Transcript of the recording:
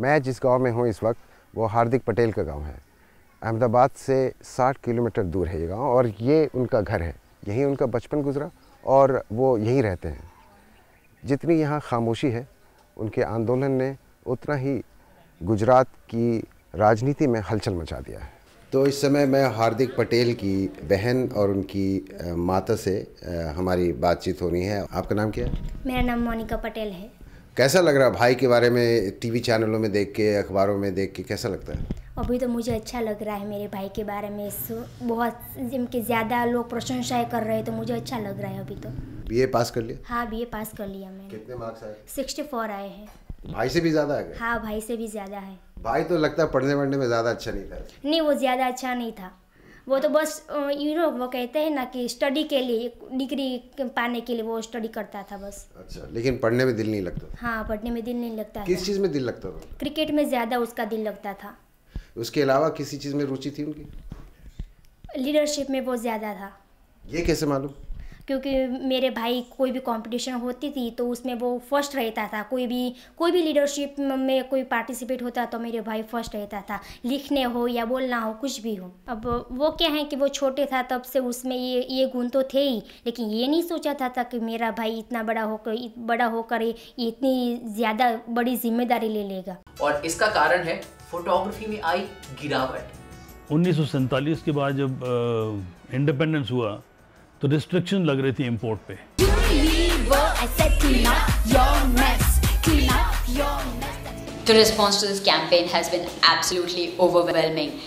मैं जिस गांव में हूँ इस वक्त वो हार्दिक पटेल का गांव है अहमदाबाद से 60 किलोमीटर दूर है ये गांव और ये उनका घर है यहीं उनका बचपन गुजरा और वो यहीं रहते हैं जितनी यहाँ खामोशी है उनके आंदोलन ने उतना ही गुजरात की राजनीति में हलचल मचा दिया है तो इस समय मैं हार्दिक पटेल की बहन और उनकी माता से हमारी बातचीत होनी है आपका नाम क्या है मेरा नाम मोनिका पटेल है कैसा लग रहा है भाई के बारे में टीवी चैनलों में देख के अखबारों में देख के कैसा लगता है अभी तो मुझे अच्छा लग रहा है मेरे भाई के बारे में बहुत जिनके ज़्यादा लोग प्रशंसाएं कर रहे हैं तो मुझे अच्छा लग रहा है अभी तो बीए पास कर लिया हाँ बीए पास कर लिया मैंने कितने मार्क्स आए सिक्सटी फोर आए हैं भाई से भी ज़्यादा है हाँ भाई से भी ज़्यादा है भाई तो लगता है पढ़ने वढ़ने में ज़्यादा अच्छा नहीं था नहीं वो ज़्यादा अच्छा नहीं था वो तो बस यू नो वो कहते हैं ना कि स्टडी के लिए डिग्री पाने के लिए वो स्टडी करता था बस अच्छा लेकिन पढ़ने में दिल नहीं लगता था। हाँ पढ़ने में दिल नहीं लगता किस चीज़ में दिल लगता था क्रिकेट में ज़्यादा उसका दिल लगता था उसके अलावा किसी चीज़ में रुचि थी उनकी लीडरशिप में बहुत ज़्यादा था ये कैसे मालूम क्योंकि मेरे भाई कोई भी कंपटीशन होती थी तो उसमें वो फर्स्ट रहता था कोई भी कोई भी लीडरशिप में कोई पार्टिसिपेट होता तो मेरे भाई फर्स्ट रहता था लिखने हो या बोलना हो कुछ भी हो अब वो क्या है कि वो छोटे था तब से उसमें ये ये गुण तो थे ही लेकिन ये नहीं सोचा था, था कि मेरा भाई इतना बड़ा होकर बड़ा होकर इतनी ज़्यादा बड़ी जिम्मेदारी ले लेगा और इसका कारण है फोटोग्राफी में आई गिरावट उन्नीस के बाद जब इंडिपेंडेंस हुआ तो रिस्ट्रिक्शन लग रही थी इम्पोर्ट पे The response to this campaign has been absolutely overwhelming.